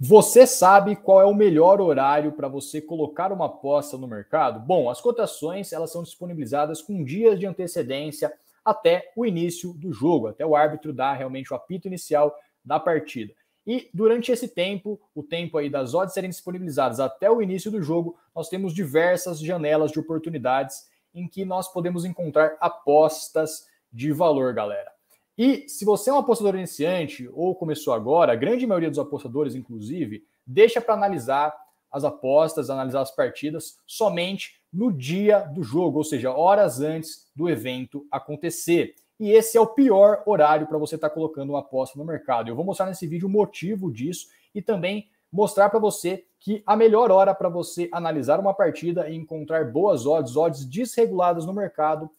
Você sabe qual é o melhor horário para você colocar uma aposta no mercado? Bom, as cotações elas são disponibilizadas com dias de antecedência até o início do jogo, até o árbitro dar realmente o apito inicial da partida. E durante esse tempo, o tempo aí das odds serem disponibilizadas até o início do jogo, nós temos diversas janelas de oportunidades em que nós podemos encontrar apostas de valor, galera. E se você é um apostador iniciante ou começou agora, a grande maioria dos apostadores, inclusive, deixa para analisar as apostas, analisar as partidas somente no dia do jogo, ou seja, horas antes do evento acontecer. E esse é o pior horário para você estar tá colocando uma aposta no mercado. Eu vou mostrar nesse vídeo o motivo disso e também mostrar para você que a melhor hora para você analisar uma partida e encontrar boas odds, odds desreguladas no mercado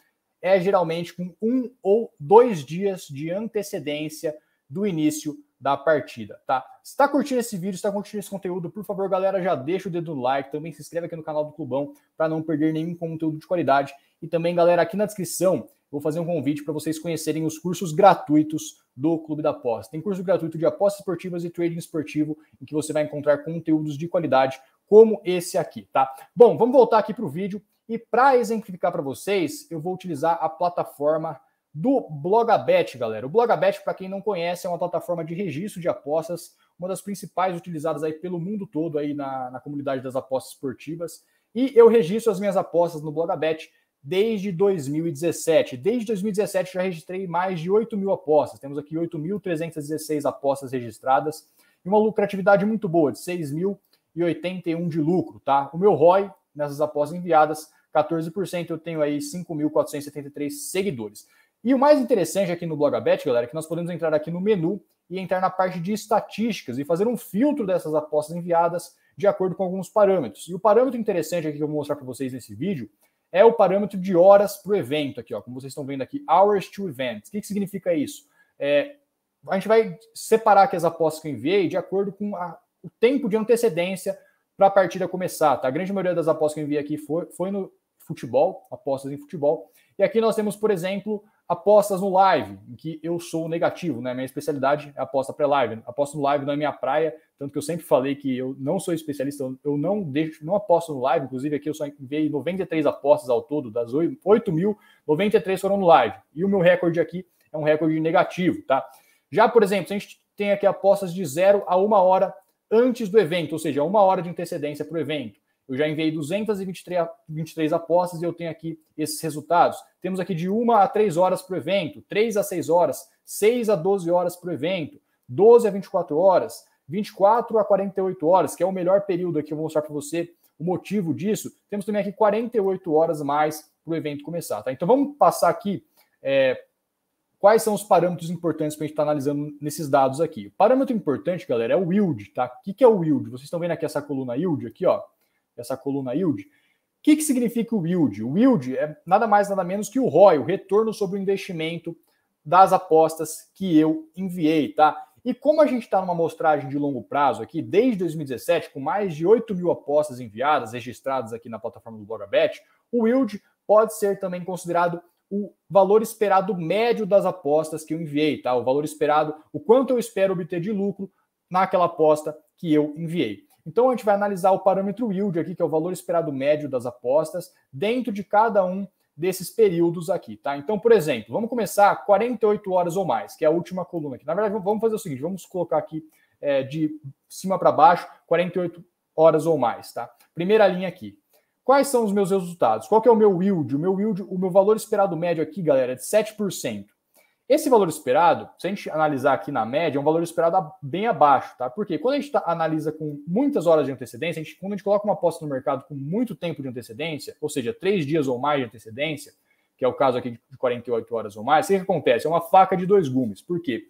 é geralmente com um ou dois dias de antecedência do início da partida, tá? Se tá curtindo esse vídeo, se tá curtindo esse conteúdo, por favor, galera, já deixa o dedo no like, também se inscreve aqui no canal do Clubão para não perder nenhum conteúdo de qualidade. E também, galera, aqui na descrição, vou fazer um convite para vocês conhecerem os cursos gratuitos do Clube da Aposta. Tem curso gratuito de apostas esportivas e trading esportivo, em que você vai encontrar conteúdos de qualidade como esse aqui, tá? Bom, vamos voltar aqui para o vídeo e para exemplificar para vocês, eu vou utilizar a plataforma do Blogabet, galera. O Blogabet, para quem não conhece, é uma plataforma de registro de apostas, uma das principais utilizadas aí pelo mundo todo aí na, na comunidade das apostas esportivas. E eu registro as minhas apostas no Blogabet desde 2017. Desde 2017 já registrei mais de 8 mil apostas. Temos aqui 8.316 apostas registradas e uma lucratividade muito boa de 6.081 de lucro, tá? O meu ROI nessas apostas enviadas, 14%. Eu tenho aí 5.473 seguidores. E o mais interessante aqui no Abet, galera, é que nós podemos entrar aqui no menu e entrar na parte de estatísticas e fazer um filtro dessas apostas enviadas de acordo com alguns parâmetros. E o parâmetro interessante aqui que eu vou mostrar para vocês nesse vídeo é o parâmetro de horas para o evento aqui, ó, como vocês estão vendo aqui, hours to event. O que, que significa isso? É, a gente vai separar aqui as apostas que eu enviei de acordo com a, o tempo de antecedência para a partida começar. Tá? A grande maioria das apostas que eu enviei aqui foi, foi no futebol, apostas em futebol. E aqui nós temos, por exemplo, apostas no live, em que eu sou negativo, né? Minha especialidade é aposta pré-live. Aposta no live não é minha praia, tanto que eu sempre falei que eu não sou especialista, eu não deixo, não aposto no live, inclusive aqui eu só enviei 93 apostas ao todo, das 8, mil, 93 foram no live. E o meu recorde aqui é um recorde negativo, tá? Já, por exemplo, se a gente tem aqui apostas de 0 a 1 hora antes do evento, ou seja, uma hora de antecedência para o evento. Eu já enviei 223 apostas e eu tenho aqui esses resultados. Temos aqui de 1 a 3 horas para o evento, 3 a 6 horas, 6 a 12 horas para o evento, 12 a 24 horas, 24 a 48 horas, que é o melhor período aqui, eu vou mostrar para você o motivo disso. Temos também aqui 48 horas mais para o evento começar. Tá? Então vamos passar aqui é, Quais são os parâmetros importantes para a gente estar tá analisando nesses dados aqui? O parâmetro importante, galera, é o yield, tá? O que, que é o yield? Vocês estão vendo aqui essa coluna yield aqui, ó. Essa coluna yield. O que, que significa o yield? O yield é nada mais nada menos que o ROI, o retorno sobre o investimento das apostas que eu enviei, tá? E como a gente está numa amostragem de longo prazo aqui, desde 2017, com mais de 8 mil apostas enviadas, registradas aqui na plataforma do BlogaBet, o yield pode ser também considerado o valor esperado médio das apostas que eu enviei, tá? O valor esperado, o quanto eu espero obter de lucro naquela aposta que eu enviei. Então a gente vai analisar o parâmetro yield aqui, que é o valor esperado médio das apostas, dentro de cada um desses períodos aqui, tá? Então, por exemplo, vamos começar 48 horas ou mais, que é a última coluna aqui. Na verdade, vamos fazer o seguinte, vamos colocar aqui é, de cima para baixo, 48 horas ou mais, tá? Primeira linha aqui, Quais são os meus resultados? Qual é o meu yield? O meu yield, o meu valor esperado médio aqui, galera, é de 7%. Esse valor esperado, se a gente analisar aqui na média, é um valor esperado bem abaixo, tá? Porque quando a gente tá, analisa com muitas horas de antecedência, a gente, quando a gente coloca uma aposta no mercado com muito tempo de antecedência, ou seja, três dias ou mais de antecedência, que é o caso aqui de 48 horas ou mais, o que acontece? É uma faca de dois gumes. Por quê?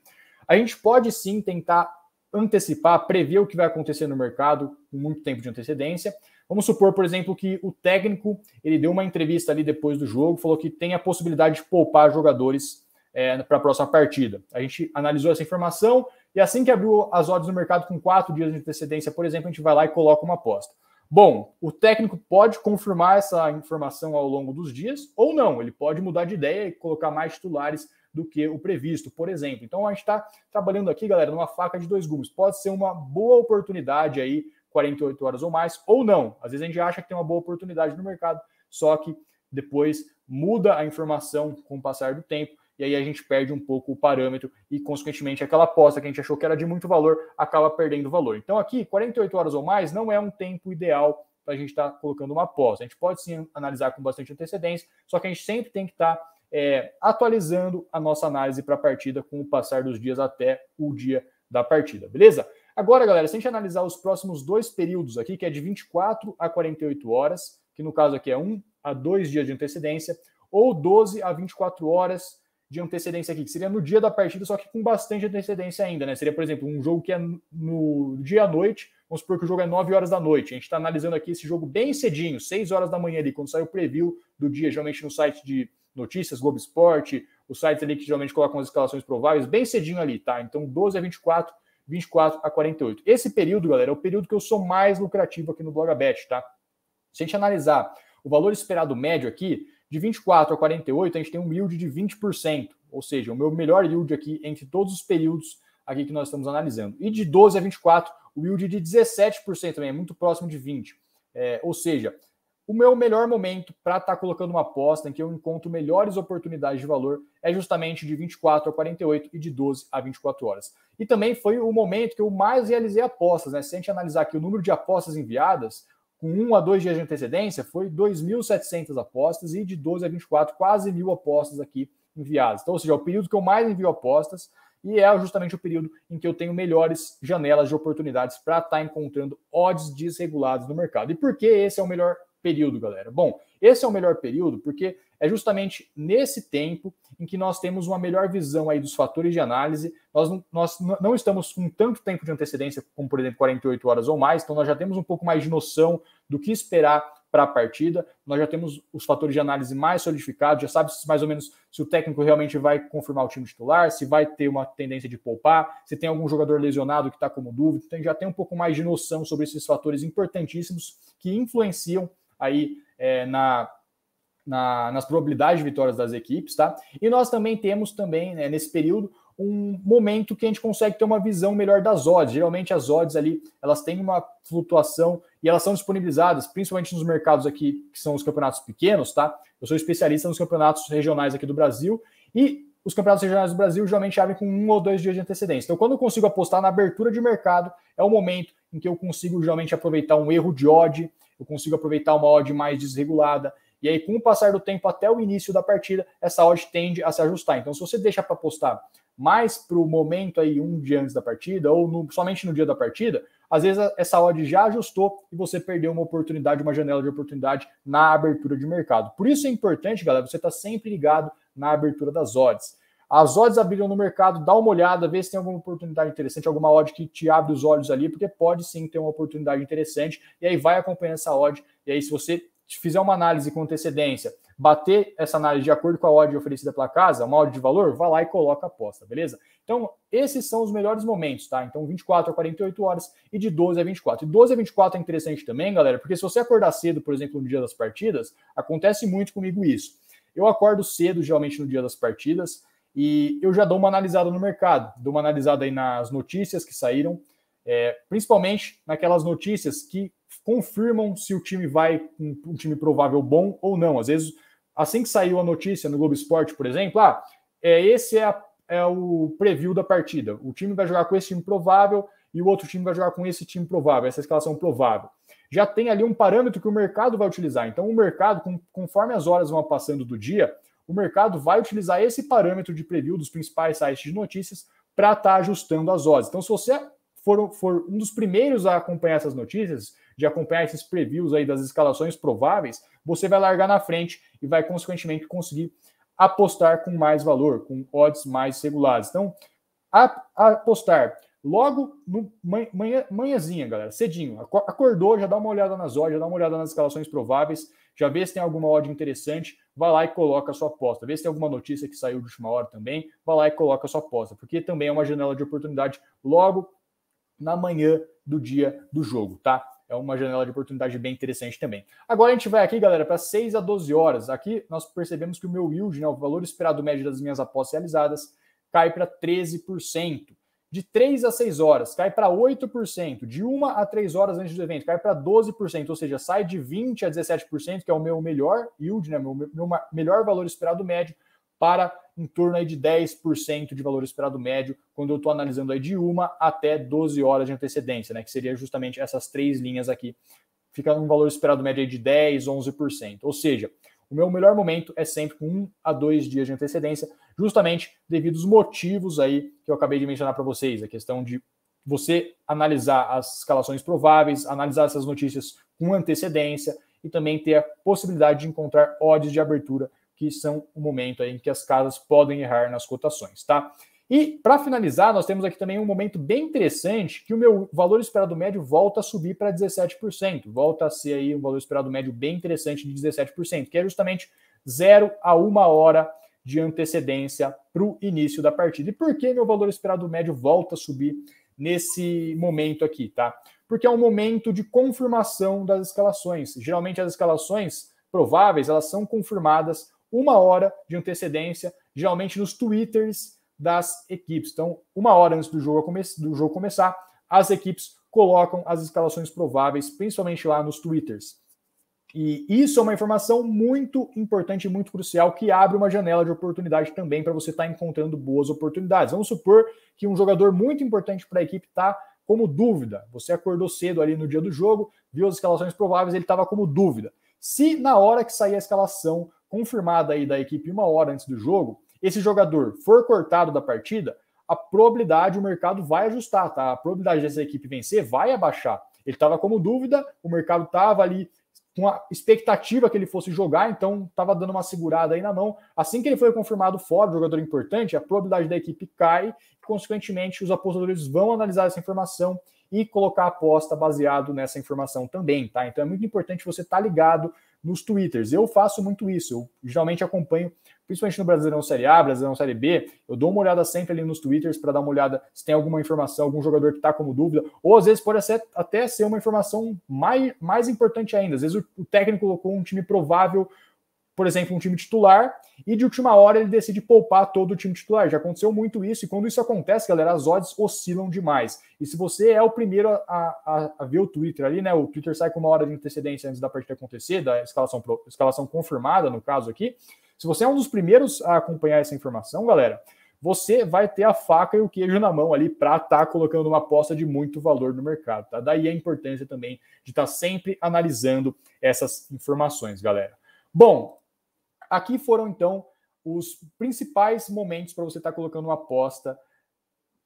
A gente pode sim tentar antecipar, prever o que vai acontecer no mercado com muito tempo de antecedência, Vamos supor, por exemplo, que o técnico ele deu uma entrevista ali depois do jogo, falou que tem a possibilidade de poupar jogadores é, para a próxima partida. A gente analisou essa informação e assim que abriu as odds no mercado com quatro dias de antecedência, por exemplo, a gente vai lá e coloca uma aposta. Bom, o técnico pode confirmar essa informação ao longo dos dias ou não, ele pode mudar de ideia e colocar mais titulares do que o previsto, por exemplo. Então a gente está trabalhando aqui, galera, numa faca de dois gumes. Pode ser uma boa oportunidade aí 48 horas ou mais, ou não. Às vezes a gente acha que tem uma boa oportunidade no mercado, só que depois muda a informação com o passar do tempo e aí a gente perde um pouco o parâmetro e, consequentemente, aquela aposta que a gente achou que era de muito valor acaba perdendo valor. Então, aqui, 48 horas ou mais não é um tempo ideal para a gente estar tá colocando uma aposta. A gente pode sim analisar com bastante antecedência, só que a gente sempre tem que estar tá, é, atualizando a nossa análise para a partida com o passar dos dias até o dia da partida, beleza? Agora, galera, se a gente analisar os próximos dois períodos aqui, que é de 24 a 48 horas, que no caso aqui é um a dois dias de antecedência, ou 12 a 24 horas de antecedência aqui, que seria no dia da partida, só que com bastante antecedência ainda, né? Seria, por exemplo, um jogo que é no dia à noite, vamos supor que o jogo é 9 horas da noite. A gente está analisando aqui esse jogo bem cedinho, 6 horas da manhã ali, quando sai o preview do dia, geralmente no site de notícias, Globo Esporte, os sites ali que geralmente colocam as escalações prováveis, bem cedinho ali, tá? Então, 12 a 24 24 a 48. Esse período, galera, é o período que eu sou mais lucrativo aqui no Blogabet, tá? Se a gente analisar o valor esperado médio aqui, de 24 a 48, a gente tem um yield de 20%, ou seja, o meu melhor yield aqui entre todos os períodos aqui que nós estamos analisando. E de 12 a 24, o yield de 17% também, é muito próximo de 20%. É, ou seja, o meu melhor momento para estar tá colocando uma aposta em que eu encontro melhores oportunidades de valor é justamente de 24 a 48 e de 12 a 24 horas. E também foi o momento que eu mais realizei apostas, né? Se a gente analisar aqui o número de apostas enviadas, com um a dois dias de antecedência, foi 2.700 apostas e de 12 a 24, quase mil apostas aqui enviadas. Então, ou seja, é o período que eu mais envio apostas e é justamente o período em que eu tenho melhores janelas de oportunidades para estar tá encontrando odds desregulados no mercado. E por que esse é o melhor período, galera? Bom, esse é o melhor período porque é justamente nesse tempo em que nós temos uma melhor visão aí dos fatores de análise. Nós não, nós não estamos com tanto tempo de antecedência, como por exemplo 48 horas ou mais, então nós já temos um pouco mais de noção do que esperar para a partida. Nós já temos os fatores de análise mais solidificados, já sabe mais ou menos se o técnico realmente vai confirmar o time titular, se vai ter uma tendência de poupar, se tem algum jogador lesionado que está como dúvida. Então já tem um pouco mais de noção sobre esses fatores importantíssimos que influenciam aí é, na, na, nas probabilidades de vitórias das equipes, tá? E nós também temos também, né, nesse período, um momento que a gente consegue ter uma visão melhor das odds. Geralmente as odds ali, elas têm uma flutuação e elas são disponibilizadas, principalmente nos mercados aqui, que são os campeonatos pequenos, tá? Eu sou especialista nos campeonatos regionais aqui do Brasil e os campeonatos regionais do Brasil geralmente abrem com um ou dois dias de antecedência. Então, quando eu consigo apostar na abertura de mercado, é o momento em que eu consigo geralmente aproveitar um erro de odds eu consigo aproveitar uma odd mais desregulada. E aí, com o passar do tempo até o início da partida, essa odd tende a se ajustar. Então, se você deixa para apostar mais para o momento aí, um dia antes da partida, ou no, somente no dia da partida, às vezes essa odd já ajustou e você perdeu uma oportunidade, uma janela de oportunidade na abertura de mercado. Por isso é importante, galera, você estar tá sempre ligado na abertura das odds. As odds abriram no mercado, dá uma olhada, vê se tem alguma oportunidade interessante, alguma odd que te abre os olhos ali, porque pode sim ter uma oportunidade interessante, e aí vai acompanhando essa odd, e aí se você fizer uma análise com antecedência, bater essa análise de acordo com a odd oferecida pela casa, uma odd de valor, vá lá e coloca a aposta, beleza? Então, esses são os melhores momentos, tá? Então, 24 a 48 horas e de 12 a 24. E 12 a 24 é interessante também, galera, porque se você acordar cedo, por exemplo, no dia das partidas, acontece muito comigo isso. Eu acordo cedo, geralmente no dia das partidas, e eu já dou uma analisada no mercado, dou uma analisada aí nas notícias que saíram, é, principalmente naquelas notícias que confirmam se o time vai um, um time provável bom ou não. Às vezes, assim que saiu a notícia no Globo Esporte, por exemplo, ah, é, esse é, a, é o preview da partida. O time vai jogar com esse time provável e o outro time vai jogar com esse time provável, essa escalação provável. Já tem ali um parâmetro que o mercado vai utilizar. Então, o mercado, com, conforme as horas vão passando do dia, o mercado vai utilizar esse parâmetro de preview dos principais sites de notícias para estar tá ajustando as odds. Então, se você for, for um dos primeiros a acompanhar essas notícias, de acompanhar esses previews aí das escalações prováveis, você vai largar na frente e vai, consequentemente, conseguir apostar com mais valor, com odds mais regulares. Então, apostar Logo, no manhã, manhãzinha, galera, cedinho. Acordou, já dá uma olhada nas odds, já dá uma olhada nas escalações prováveis, já vê se tem alguma odd interessante, vai lá e coloca a sua aposta. Vê se tem alguma notícia que saiu de última hora também, vai lá e coloca a sua aposta, porque também é uma janela de oportunidade logo na manhã do dia do jogo, tá? É uma janela de oportunidade bem interessante também. Agora a gente vai aqui, galera, para 6 a 12 horas. Aqui nós percebemos que o meu yield, né, o valor esperado médio das minhas apostas realizadas, cai para 13% de 3 a 6 horas, cai para 8%, de 1 a 3 horas antes do evento, cai para 12%, ou seja, sai de 20 a 17%, que é o meu melhor yield, né, meu, meu melhor valor esperado médio, para em torno aí de 10% de valor esperado médio, quando eu estou analisando aí de 1 até 12 horas de antecedência, né, que seria justamente essas três linhas aqui, fica um valor esperado médio aí de 10, 11%. Ou seja, o meu melhor momento é sempre com um a dois dias de antecedência, justamente devido aos motivos aí que eu acabei de mencionar para vocês, a questão de você analisar as escalações prováveis, analisar essas notícias com antecedência e também ter a possibilidade de encontrar odds de abertura, que são o momento aí em que as casas podem errar nas cotações, tá? E para finalizar, nós temos aqui também um momento bem interessante que o meu valor esperado médio volta a subir para 17%, volta a ser aí um valor esperado médio bem interessante de 17%, que é justamente 0 a 1 hora de antecedência para o início da partida. E por que meu valor esperado médio volta a subir nesse momento aqui, tá? Porque é um momento de confirmação das escalações. Geralmente as escalações prováveis, elas são confirmadas uma hora de antecedência, geralmente nos twitters das equipes. Então, uma hora antes do jogo, do jogo começar, as equipes colocam as escalações prováveis, principalmente lá nos twitters. E isso é uma informação muito importante e muito crucial que abre uma janela de oportunidade também para você estar tá encontrando boas oportunidades. Vamos supor que um jogador muito importante para a equipe está como dúvida. Você acordou cedo ali no dia do jogo, viu as escalações prováveis, ele estava como dúvida. Se na hora que sair a escalação confirmada aí da equipe uma hora antes do jogo, esse jogador for cortado da partida, a probabilidade, o mercado vai ajustar, tá? A probabilidade dessa equipe vencer vai abaixar. Ele estava como dúvida, o mercado estava ali com a expectativa que ele fosse jogar, então estava dando uma segurada aí na mão. Assim que ele foi confirmado fora, jogador importante, a probabilidade da equipe cai, e, consequentemente, os apostadores vão analisar essa informação e colocar a aposta baseado nessa informação também, tá? Então é muito importante você estar tá ligado nos twitters. Eu faço muito isso, eu geralmente acompanho, principalmente no Brasileirão Série A, Brasileirão Série B, eu dou uma olhada sempre ali nos twitters para dar uma olhada se tem alguma informação, algum jogador que está como dúvida, ou às vezes pode ser, até ser uma informação mais, mais importante ainda. Às vezes o, o técnico colocou um time provável por exemplo, um time titular e de última hora ele decide poupar todo o time titular. Já aconteceu muito isso, e quando isso acontece, galera, as odds oscilam demais. E se você é o primeiro a, a, a ver o Twitter ali, né? O Twitter sai com uma hora de antecedência antes da partida acontecer, da escalação, escalação confirmada, no caso aqui. Se você é um dos primeiros a acompanhar essa informação, galera, você vai ter a faca e o queijo na mão ali para estar tá colocando uma aposta de muito valor no mercado. Tá? Daí a importância também de estar tá sempre analisando essas informações, galera. Bom, Aqui foram então os principais momentos para você estar tá colocando uma aposta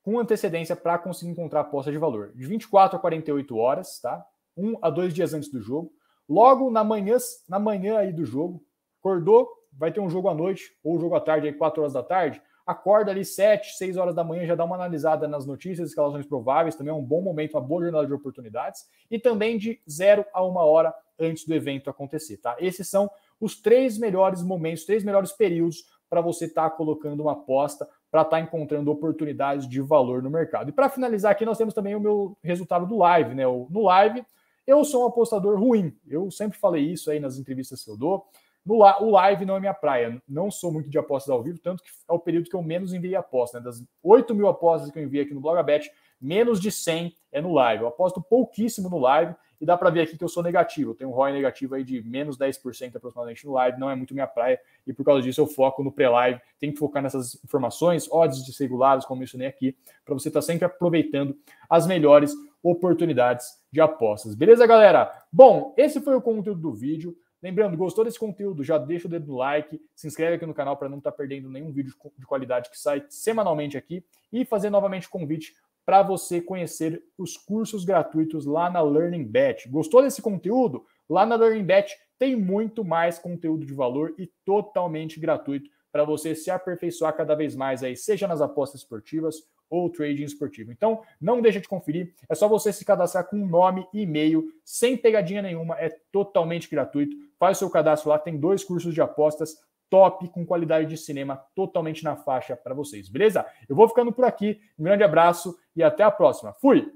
com antecedência para conseguir encontrar a aposta de valor. De 24 a 48 horas, tá? Um a dois dias antes do jogo. Logo na manhã, na manhã aí do jogo, acordou, vai ter um jogo à noite ou um jogo à tarde, aí 4 horas da tarde. Acorda ali 7, 6 horas da manhã, já dá uma analisada nas notícias, escalações prováveis, também é um bom momento, uma boa jornada de oportunidades, e também de 0 a 1 hora antes do evento acontecer, tá? Esses são os três melhores momentos, três melhores períodos para você estar tá colocando uma aposta, para estar tá encontrando oportunidades de valor no mercado. E para finalizar aqui, nós temos também o meu resultado do live, né? No live, eu sou um apostador ruim. Eu sempre falei isso aí nas entrevistas que eu dou. No, o live não é minha praia. Não sou muito de apostas ao vivo, tanto que é o período que eu menos enviei apostas. Né? Das 8 mil apostas que eu enviei aqui no Blogabet, menos de 100 é no live. Eu aposto pouquíssimo no live e dá para ver aqui que eu sou negativo. Eu tenho um ROI negativo aí de menos 10% aproximadamente no live, não é muito minha praia. E por causa disso eu foco no pré-live. Tem que focar nessas informações, odds desregulados, como mencionei aqui, para você estar tá sempre aproveitando as melhores oportunidades de apostas. Beleza, galera? Bom, esse foi o conteúdo do vídeo. Lembrando, gostou desse conteúdo? Já deixa o dedo no like, se inscreve aqui no canal para não estar tá perdendo nenhum vídeo de qualidade que sai semanalmente aqui e fazer novamente convite para você conhecer os cursos gratuitos lá na Learning Bet. Gostou desse conteúdo? Lá na Learning Bet tem muito mais conteúdo de valor e totalmente gratuito para você se aperfeiçoar cada vez mais aí, seja nas apostas esportivas ou trading esportivo. Então, não deixa de conferir, é só você se cadastrar com nome e e-mail, sem pegadinha nenhuma, é totalmente gratuito. Faz o seu cadastro lá, tem dois cursos de apostas top com qualidade de cinema totalmente na faixa para vocês, beleza? Eu vou ficando por aqui. Um grande abraço e até a próxima. Fui!